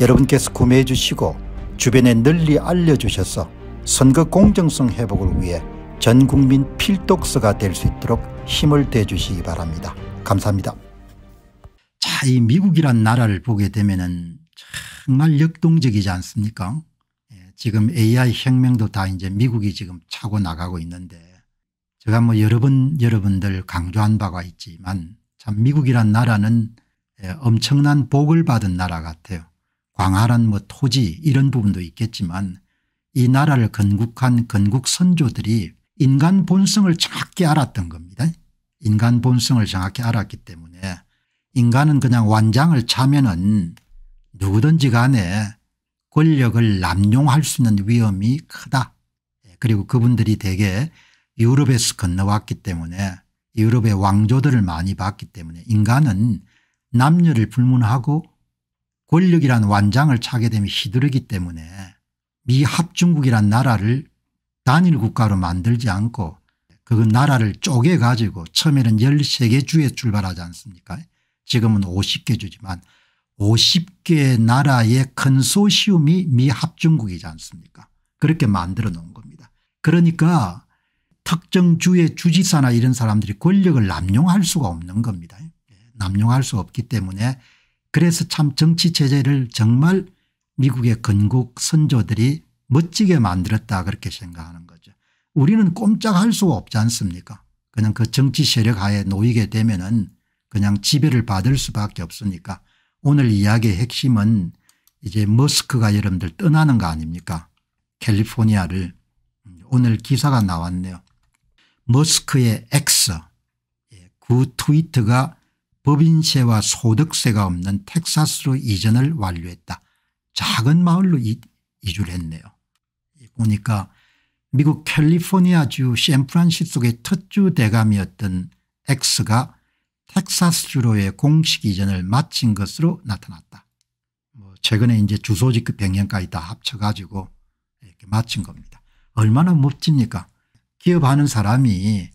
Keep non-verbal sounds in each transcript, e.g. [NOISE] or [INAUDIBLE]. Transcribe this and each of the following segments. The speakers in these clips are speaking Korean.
여러분께서 구매해 주시고 주변에 널리 알려주셔서 선거 공정성 회복을 위해 전국민 필독서가 될 수 있도록 힘을 대주시기 바랍니다. 감사합니다. 자, 이 미국이란 나라를 보게 되면 정말 역동적이지 않습니까? 예, 지금 AI 혁명도 다 이제 미국이 지금 차고 나가고 있는데 제가 뭐 여러 번 여러분들 강조한 바가 있지만 참 미국이란 나라는 예, 엄청난 복을 받은 나라 같아요. 광활한 뭐 토지 이런 부분도 있겠지만 이 나라를 건국한 건국 선조들이 인간 본성을 정확히 알았던 겁니다. 인간 본성을 정확히 알았기 때문에 인간은 그냥 완장을 차면은 누구든지 간에 권력을 남용할 수 있는 위험이 크다. 예, 그리고 그분들이 대개 유럽에서 건너왔기 때문에 유럽의 왕조들을 많이 봤기 때문에 인간은 남녀를 불문하고 권력이란 완장을 차게 되면 휘두르기 때문에 미합중국이란 나라를 단일 국가로 만들지 않고 그 나라를 쪼개 가지고 처음에는 13개 주에 출발하지 않습니까 지금은 50개 주지만 50개 나라의 컨소시움이 미합중국이지 않습니까 그렇게 만들어 놓은 겁니다. 그러니까 특정 주의 주지사나 이런 사람들이 권력을 남용할 수가 없는 겁니다. 예, 남용할 수 없기 때문에 그래서 참 정치 체제를 정말 미국의 건국 선조들이 멋지게 만들었다 그렇게 생각하는 거죠. 우리는 꼼짝할 수가 없지 않습니까 그냥 그 정치 세력 하에 놓이게 되면 은 그냥 지배를 받을 수밖에 없으니까 오늘 이야기의 핵심은 이제 머스크가 여러분들 떠나는 거 아닙니까 캘리포니아를 오늘 기사가 나왔네요. 머스크의 X 구 예, 그 트위트가 법인세와 소득세가 없는 텍사스로 이전을 완료했다. 작은 마을로 이, 이주를 했네요. 보니까 미국 캘리포니아주 샌프란시스코의 특주 대감이었던 엑가 텍사스주로의 공식 이전을 마친 것으로 나타났다. 뭐 최근에 이제 주소지급 변경까지 다 합쳐가지고 이렇게 마친 겁니다. 얼마나 멋집니까? 기업하는 사람이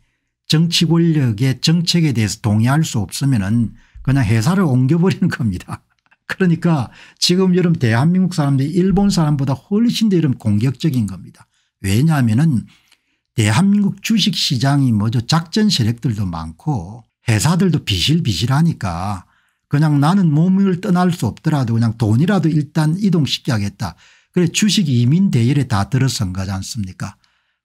정치 권력의 정책에 대해서 동의할 수 없으면 은 그냥 회사를 옮겨버리는 겁니다. [LAUGHS] 그러니까 지금 여러분 대한민국 사람들이 일본 사람보다 훨씬 더 이런 공격적인 겁니다. 왜냐하면은 대한민국 주식시장이 뭐죠 작전 세력들도 많고 회사들도 비실비실하니까 그냥 나는 몸을 떠날 수 없더라도 그냥 돈이라도 일단 이동시켜야겠다. 그래 주식 이민 대열에 다 들어선 거지 않습니까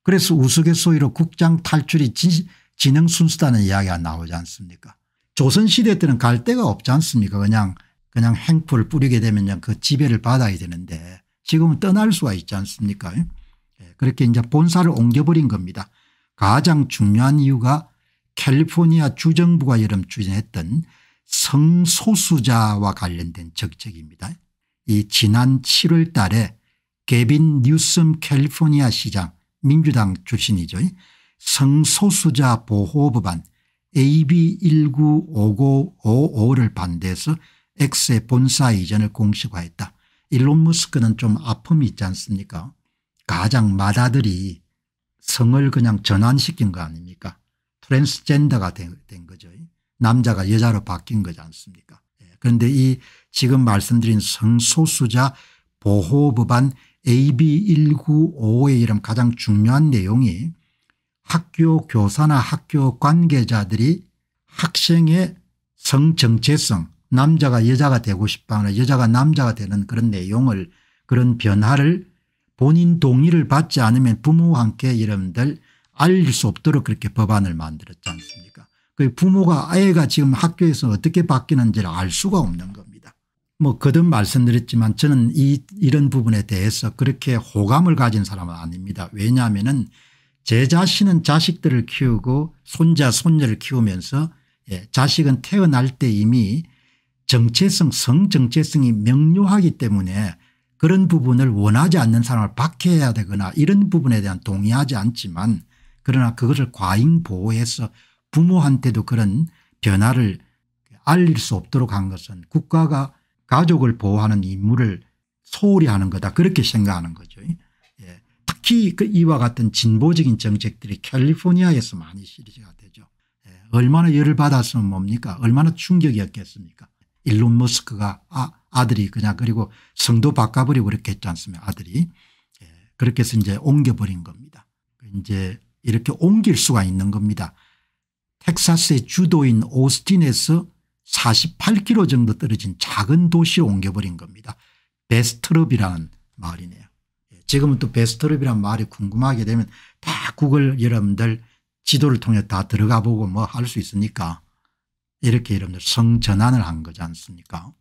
그래서 우스갯소리로 국장 탈출이 진, 진영 순수다는 이야기가 나오지 않습니까 조선시대 때는 갈 데가 없지 않습니까 그냥 그냥 행포를 뿌리게 되면 그 지배를 받아야 되는데 지금은 떠날 수가 있지 않습니까 예? 예, 그렇게 이제 본사를 옮겨버린 겁니다. 가장 중요한 이유가 캘리포니아 주정부가 여름 추진했던 성소수자와 관련된 정책입니다. 이 지난 7월 달에 개빈 뉴섬 캘리포니아 시장 민주당 출신이죠. 성소수자 보호법안 AB195955를 반대해서 엑스의 본사 이전을 공식화했다. 일론 머스크는 좀 아픔이 있지 않습니까 가장 마다들이 성을 그냥 전환시킨 거 아닙니까 트랜스젠더가 된, 된 거죠. 남자가 여자로 바뀐 거지 않습니까 예, 그런데 이 지금 말씀드린 성소수자 보호법안 AB195의 이름 가장 중요한 내용이 학교 교사나 학교 관계자들이 학생의 성 정체성 남자가 여자가 되고 싶어하는 여자가 남자가 되는 그런 내용을 그런 변화를 본인 동의를 받지 않으면 부모와 함께 여러분들 알릴 수 없도록 그렇게 법안을 만들었지 않습니까 그 부모가 아이가 지금 학교에서 어떻게 바뀌는지를 알 수가 없는 겁니다. 뭐 거듭 말씀드렸지만 저는 이 이런 부분에 대해서 그렇게 호감을 가진 사람은 아닙니다. 왜냐하면 은제 자신은 자식들을 키우고 손자 손녀를 키우면서 예, 자식은 태어날 때 이미 정체성 성정체성이 명료하기 때문에 그런 부분을 원하지 않는 사람을 박해해야 되거나 이런 부분에 대한 동의하지 않지만 그러나 그것을 과잉 보호해서 부모한테도 그런 변화를 알릴 수 없도록 한 것은 국가가 가족을 보호하는 임무를 소홀히 하는 거다 그렇게 생각하는 거죠. 특히 그 이와 같은 진보적인 정책들이 캘리포니아에서 많이 실시가 되죠. 예. 얼마나 열을 받았으면 뭡니까 얼마나 충격이었겠습니까 일론 머스크가 아, 아들이 그냥 그리고 성도 바꿔버리고 그렇게 했지 않습니까 아들이 예. 그렇게 해서 이제 옮겨버린 겁니다. 이제 이렇게 옮길 수가 있는 겁니다. 텍사스의 주도인 오스틴에서 48km 정도 떨어진 작은 도시로 옮겨버린 겁니다. 베스트럽이라는 마을이네요. 지금은 또 베스트럽이란 말이 궁금하게 되면 다 구글 여러분들 지도를 통해 다 들어가 보고 뭐 할 수 있으니까 이렇게 여러분들 성전환을 한 거지 않습니까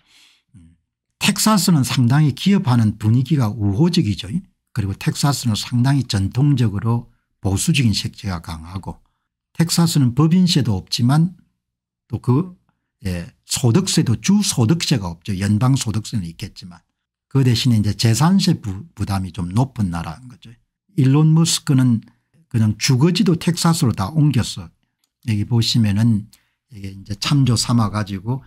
음. 텍사스는 상당히 기업하는 분위기가 우호적이죠. 그리고 텍사스는 상당히 전통적으로 보수적인 색채가 강하고 텍사스는 법인세도 없지만 또그 예, 소득세도 주소득세가 없죠. 연방소득세는 있겠지만 그 대신에 이제 재산세 부담이 좀 높은 나라인 거죠. 일론 머스크는 그냥 주거지도 텍사스로 다 옮겼어. 여기 보시면은 이게 이제 참조 삼아 가지고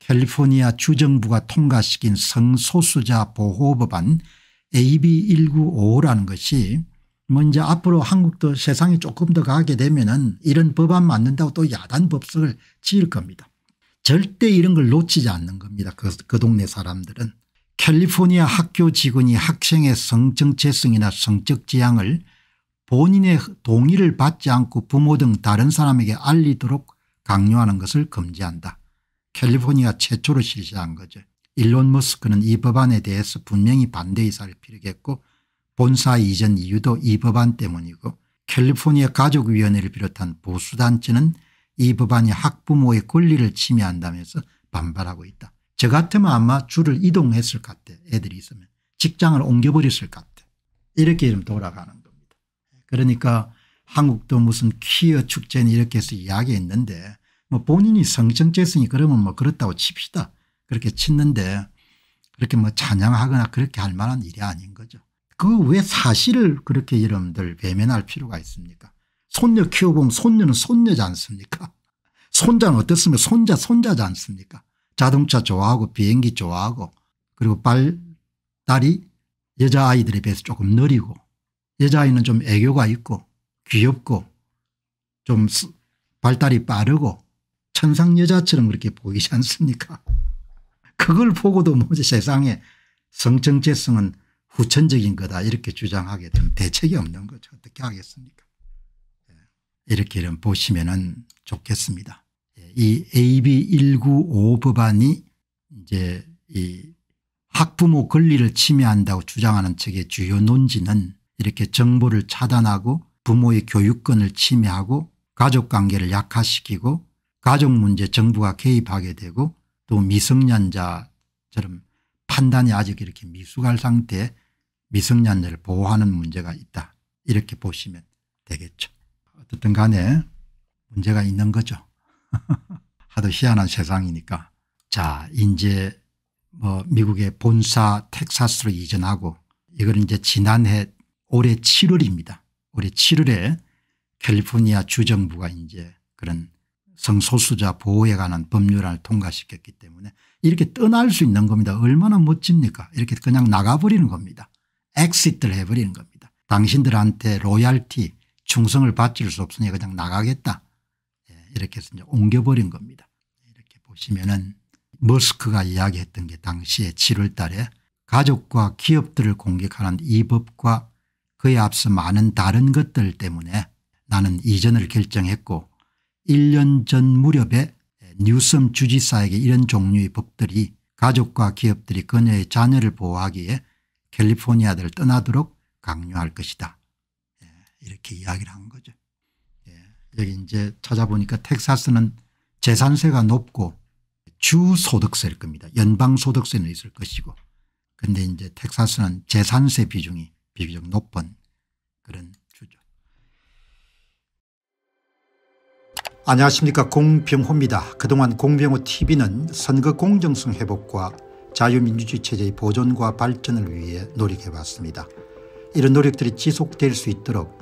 캘리포니아 주정부가 통과시킨 성소수자 보호법안 AB 1 9 5라는 것이 먼저 뭐 앞으로 한국도 세상이 조금 더 가게 되면은 이런 법안 만든다고 또 야단 법석을 지을 겁니다. 절대 이런 걸 놓치지 않는 겁니다. 그, 그 동네 사람들은. 캘리포니아 학교 직원이 학생의 성정체성이나 성적 지향을 본인의 동의를 받지 않고 부모 등 다른 사람에게 알리도록 강요하는 것을 금지한다. 캘리포니아 최초로 실시한 거죠. 일론 머스크는 이 법안에 대해서 분명히 반대 의사를 피력했고 본사 이전 이유도 이 법안 때문이고 캘리포니아 가족위원회를 비롯한 보수단체는 이 법안이 학부모의 권리를 침해한다면서 반발하고 있다. 저 같으면 아마 줄을 이동했을 것 같아 애들이 있으면 직장을 옮겨버렸을 것 같아 이렇게 좀 돌아가는 겁니다. 그러니까 한국도 무슨 퀴어 축제는 이렇게 해서 이야기했는데 뭐 본인이 성정죄성이 그러면 뭐 그렇다고 칩시다. 그렇게 치는데 그렇게 뭐 찬양하거나 그렇게 할 만한 일이 아닌 거죠. 그 왜 사실을 그렇게 여러분들 외면할 필요가 있습니까 손녀 키워보면 손녀는 손녀지 않습니까 손자는 어떻습니까 손자 손자지 않습니까 자동차 좋아하고 비행기 좋아하고 그리고 발 딸이 여자아이들에 비해서 조금 느리고 여자아이는 좀 애교가 있고 귀엽고 좀 발달이 빠르고 천상여자처럼 그렇게 보이지 않습니까 그걸 보고도 뭐 세상에 성정체성은 후천적인 거다 이렇게 주장하게 되면 대책이 없는 거죠. 어떻게 하겠습니까 예, 이렇게 보시면 좋겠습니다. 이 AB 195 법안이 이제 이 학부모 권리를 침해한다고 주장하는 측의 주요 논지는 이렇게 정보를 차단하고 부모의 교육권을 침해하고 가족관계를 약화시키고 가족 문제 정부가 개입하게 되고 또 미성년자처럼 판단이 아직 이렇게 미숙할 상태에 미성년자를 보호하는 문제가 있다 이렇게 보시면 되겠죠. 어떻든 간에 문제가 있는 거죠. [LAUGHS] 하도 희한한 세상이니까 자 이제 뭐 미국의 본사 텍사스로 이전하고 이걸는 이제 지난해 올해 7월입니다. 올해 7월에 캘리포니아 주정부가 이제 그런 성소수자 보호에 관한 법률안을 통과시켰기 때문에 이렇게 떠날 수 있는 겁니다. 얼마나 멋집니까 이렇게 그냥 나가버리는 겁니다. 엑시트를 해버리는 겁니다. 당신들한테 로얄티 충성을 바칠 수 없으니 그냥 나가겠다 이렇게 해서 이제 옮겨버린 겁니다. 이렇게 보시면은 머스크가 이야기했던 게 당시에 7월 달에 가족과 기업들을 공격하는 이 법과 그에 앞서 많은 다른 것들 때문에 나는 이전을 결정했고 1년 전 무렵에 뉴섬 주지사에게 이런 종류의 법들이 가족과 기업들이 그녀의 자녀를 보호하기에 캘리포니아를 떠나도록 강요할 것이다. 예, 이렇게 이야기를 한 거죠. 여기 이제 찾아보니까 텍사스는 재산세가 높고 주소득세일 겁니다. 연방소득세는 있을 것이고 근데 이제 텍사스는 재산세 비중이 비교적 높은 그런 주죠. 안녕하십니까 공병호입니다. 그동안 공병호 tv는 선거 공정성 회복과 자유민주주의 체제의 보존과 발전을 위해 노력해왔습니다. 이런 노력들이 지속될 수 있도록